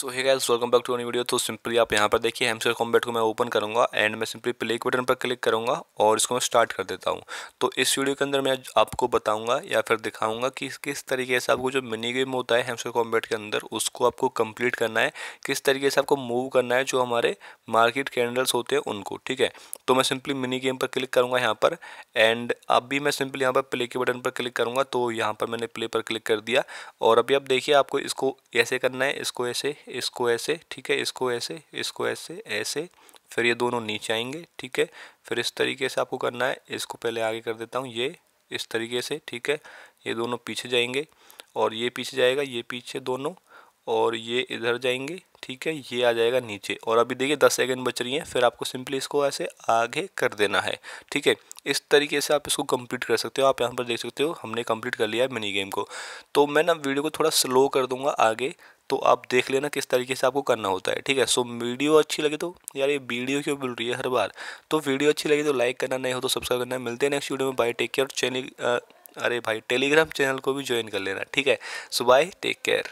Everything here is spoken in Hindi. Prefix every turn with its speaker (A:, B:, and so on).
A: so hey guys welcome back to अनी वीडियो तो सिंपली आप यहाँ पर देखिए हेमसर कॉम्बैट को मैं ओपन करूँगा एंड मैं सिंपली प्ले के बटन पर क्लिक करूँगा और इसको मैं स्टार्ट कर देता हूँ तो इस वीडियो के अंदर मैं आपको बताऊँगा या फिर दिखाऊँगा कि किस तरीके से आपको जो मिनी गेम होता है हेमसर कॉम्बैट के अंदर उसको आपको कम्प्लीट करना है किस तरीके से आपको मूव करना है जो हमारे मार्केट कैंडल्स होते हैं उनको ठीक है तो मैं सिंपली मिनी गेम पर क्लिक करूँगा यहाँ पर एंड अब भी मैं सिंपली यहाँ पर प्ले के बटन पर क्लिक करूँगा तो यहाँ पर मैंने प्ले पर क्लिक कर दिया और अभी आप देखिए आपको इसको ऐसे करना है इसको ऐसे इसको ऐसे ठीक है इसको ऐसे इसको ऐसे ऐसे फिर ये दोनों नीचे आएंगे ठीक है फिर इस तरीके से आपको करना है इसको पहले आगे कर देता हूँ ये इस तरीके से ठीक है ये दोनों पीछे जाएंगे और ये पीछे जाएगा ये पीछे दोनों और ये इधर जाएंगे ठीक है ये आ जाएगा नीचे और अभी देखिए दस सेकेंड बच रही हैं फिर आपको सिंपली इसको ऐसे आगे कर देना है ठीक है इस तरीके से आप इसको कंप्लीट कर सकते हो आप यहाँ पर देख सकते हो हमने कंप्लीट कर लिया है मिनी गेम को तो मैं ना वीडियो को थोड़ा स्लो कर दूंगा आगे तो आप देख लेना किस तरीके से आपको करना होता है ठीक है सो वीडियो अच्छी लगे तो यार ये वीडियो क्यों बोल रही है हर बार तो वीडियो अच्छी लगी तो लाइक करना नहीं हो तो सब्सक्राइब करना मिलते हैं नेक्स्ट वीडियो में बाय टेक केयर चैनल अरे भाई टेलीग्राम चैनल को भी ज्वाइन कर लेना ठीक है सो बाय टेक केयर